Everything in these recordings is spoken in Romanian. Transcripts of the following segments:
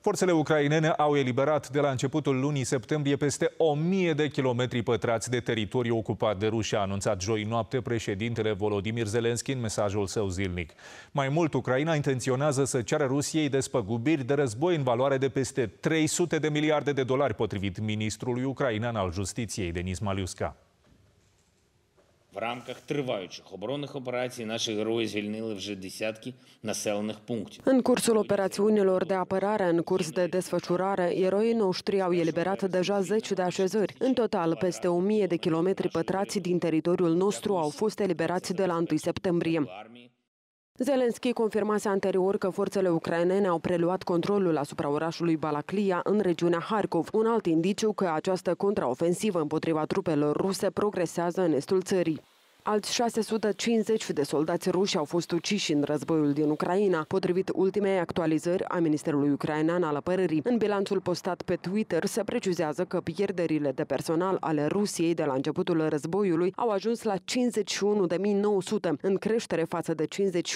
Forțele ucrainene au eliberat de la începutul lunii septembrie peste 1000 de kilometri pătrați de teritoriu ocupat de Rusia, a anunțat joi noapte președintele Volodimir Zelenski în mesajul său zilnic. Mai mult, Ucraina intenționează să ceară Rusiei despăgubiri de război în valoare de peste 300 de miliarde de dolari, potrivit ministrului ucrainean al justiției, Denis Maliuska рамках триваючих оборонних операцій наші герої звільнили вже десятки населених пунктів. În cursul operațiunilor de apărare în curs de desfășurare, eroii noștri au eliberat deja 10 de așezări. În total, peste 1000 de kilometri pătrați din teritoriul nostru au fost eliberați de la 1 septembrie. Zelenski confirmase anterior că forțele ucrainene au preluat controlul asupra orașului Balaclia în regiunea Harkov, un alt indiciu că această contraofensivă împotriva trupelor ruse progresează în estul țării. Alți 650 de soldați ruși au fost uciși în războiul din Ucraina, potrivit ultimei actualizări a Ministerului Ucrainean al Apărării. În bilanțul postat pe Twitter se precizează că pierderile de personal ale Rusiei de la începutul războiului au ajuns la 51.900, în creștere față de 51.250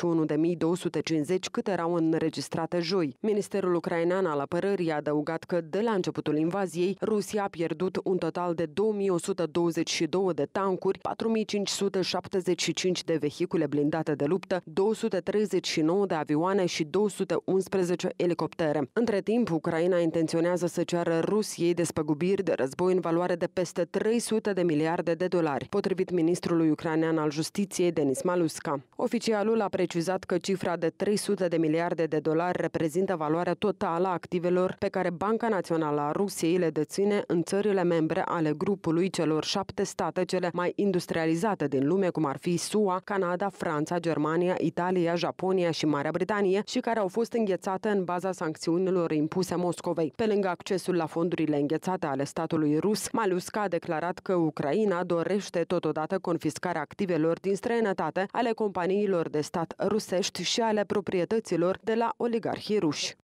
cât erau înregistrate joi. Ministerul Ucrainean al Apărării a adăugat că de la începutul invaziei, Rusia a pierdut un total de 2122 de tancuri, 4500 275 de vehicule blindate de luptă, 239 de avioane și 211 elicoptere. Între timp, Ucraina intenționează să ceară Rusiei despăgubiri de război în valoare de peste 300 de miliarde de dolari, potrivit ministrului ucrainean al justiției Denis Maluska. Oficialul a precizat că cifra de 300 de miliarde de dolari reprezintă valoarea totală a activelor pe care Banca Națională a Rusiei le deține în țările membre ale grupului celor șapte state cele mai industrializate din din lume, cum ar fi SUA, Canada, Franța, Germania, Italia, Japonia și Marea Britanie și care au fost înghețate în baza sancțiunilor impuse Moscovei. Pe lângă accesul la fondurile înghețate ale statului rus, Maluska a declarat că Ucraina dorește totodată confiscarea activelor din străinătate ale companiilor de stat rusești și ale proprietăților de la oligarhii ruși.